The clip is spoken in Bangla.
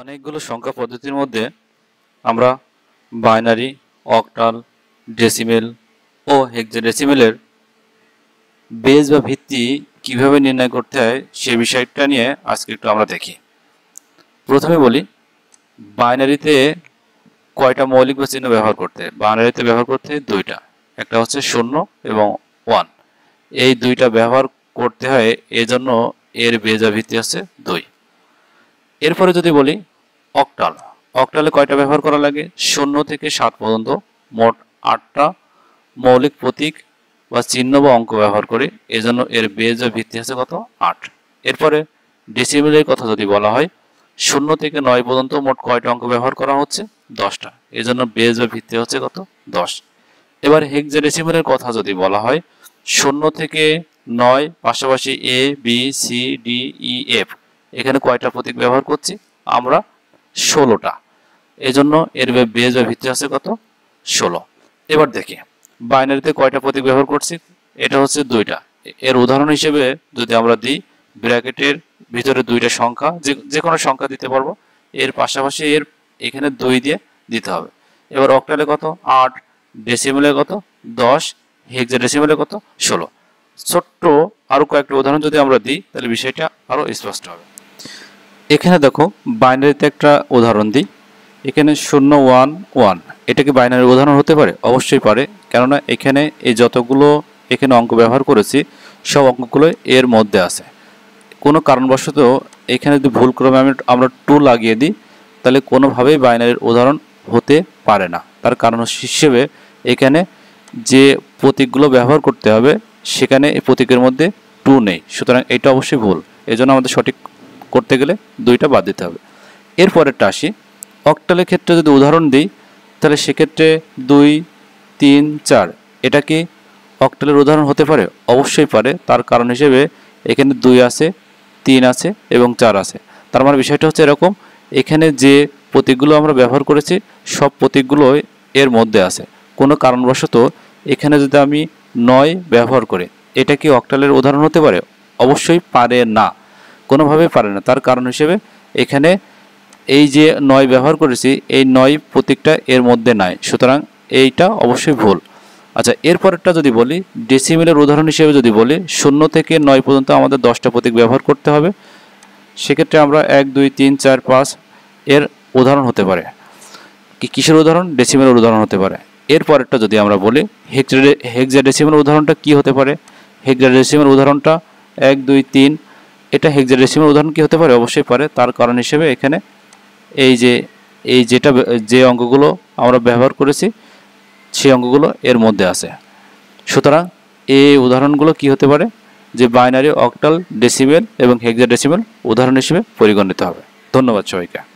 অনেকগুলো সংখ্যা পদ্ধতির মধ্যে আমরা বাইনারি অকটাল ডেসিমেল ও হেক্সাডেসিমেলের বেজ বা ভিত্তি কিভাবে নির্ণয় করতে হয় সে বিষয়টা নিয়ে আজকে একটু আমরা দেখি প্রথমে বলি বাইনারিতে কয়টা মৌলিক বা চিহ্ন ব্যবহার করতে বাইনারিতে ব্যবহার করতে দুইটা একটা হচ্ছে শূন্য এবং ওয়ান এই দুইটা ব্যবহার করতে হয় এজন্য এর বেজা ভিত্তি হচ্ছে দুই এরপরে যদি বলি অকটাল অকটালে কয়টা ব্যবহার করা লাগে শূন্য থেকে সাত পর্যন্ত মোট আটটা মৌলিক প্রতীক বা চিহ্ন বা অঙ্ক ব্যবহার করি এজন্য এর বেজ ও ভিত্তি আছে কত আট এরপরে ডেসিমেলের কথা যদি বলা হয় শূন্য থেকে নয় পর্যন্ত মোট কয়টা অঙ্ক ব্যবহার করা হচ্ছে দশটা এজন্য বেজ ও ভিত্তি হচ্ছে কত দশ এবার হেক্সা ডেসিমেলের কথা যদি বলা হয় শূন্য থেকে নয় পাশাপাশি A B C D E F এখানে কয়টা প্রতীক ব্যবহার করছি আমরা ষোলোটা এজন্য এর বেজ বা ভিত্তি আছে কত ষোলো এবার দেখি বাইনারিতে কয়টা প্রতীক ব্যবহার করছি এটা হচ্ছে দুইটা এর উদাহরণ হিসেবে যদি আমরা দিই ব্র্যাকেটের ভিতরে দুইটা সংখ্যা যে যে কোনো সংখ্যা দিতে পারবো এর পাশাপাশি এর এখানে দুই দিয়ে দিতে হবে এবার অক্টালে কত আট ডেসিমেলে কত দশ হেক্সা ডেসিমেলে কত ষোলো ছোট্ট আরও কয়েকটা উদাহরণ যদি আমরা দিই তাহলে বিষয়টা আরও স্পষ্ট হবে এখানে দেখো বাইনারিতে একটা উদাহরণ দিই এখানে শূন্য ওয়ান ওয়ান এটা কি বাইনারির উদাহরণ হতে পারে অবশ্যই পারে কেননা এখানে এই যতগুলো এখানে অঙ্ক ব্যবহার করেছি সব অঙ্কগুলো এর মধ্যে আছে কোনো কারণবশত এখানে যদি ভুলক্রমে আমি আমরা টু লাগিয়ে দিই তাহলে কোনোভাবেই বাইনারির উদাহরণ হতে পারে না তার কারণ হিসেবে এখানে যে প্রতীকগুলো ব্যবহার করতে হবে সেখানে এই প্রতীকের মধ্যে টু নেই সুতরাং এটা অবশ্যই ভুল এজন্য আমাদের সঠিক করতে গেলে দুইটা বাদ দিতে হবে এরপরেরটা আসি অক্টালের ক্ষেত্রে যদি উদাহরণ দিই তাহলে সেক্ষেত্রে দুই তিন চার এটা কি অক্টালের উদাহরণ হতে পারে অবশ্যই পারে তার কারণ হিসেবে এখানে দুই আছে তিন আছে এবং চার আছে তার মানে বিষয়টা হচ্ছে এরকম এখানে যে প্রতীকগুলো আমরা ব্যবহার করেছি সব প্রতীকগুলো এর মধ্যে আছে কোনো কারণবশত এখানে যদি আমি নয় ব্যবহার করে এটা কি অক্টালের উদাহরণ হতে পারে অবশ্যই পারে না কোনোভাবে পারে না তার কারণ হিসেবে এখানে এই যে নয় ব্যবহার করেছি এই নয় প্রতীকটা এর মধ্যে নাই সুতরাং এইটা অবশ্যই ভুল আচ্ছা এরপরেরটা যদি বলি ডেসিমেলের উদাহরণ হিসেবে যদি বলি শূন্য থেকে নয় পর্যন্ত আমাদের দশটা প্রতীক ব্যবহার করতে হবে সেক্ষেত্রে আমরা এক দুই তিন চার পাঁচ এর উদাহরণ হতে পারে কি কিসের উদাহরণ ডেসিমেলের উদাহরণ হতে পারে এরপরেরটা যদি আমরা বলি হেক্সা হেক্সা ডেসিমেলের উদাহরণটা কি হতে পারে হেক্সা ডেসিমের উদাহরণটা এক দুই তিন এটা হেক্সাডেসিমাল উদাহরণ কি হতে পারে অবশ্যই পারে তার কারণ হিসেবে এখানে এই যে এই যেটা যে অঙ্কগুলো আমরা ব্যবহার করেছি সেই অঙ্কগুলো এর মধ্যে আছে সুতরাং এই উদাহরণগুলো কি হতে পারে যে বাইনারি অক্টাল ডেসিমেল এবং হেক্সা উদাহরণ হিসেবে পরিগণিত হবে ধন্যবাদ সবাইকে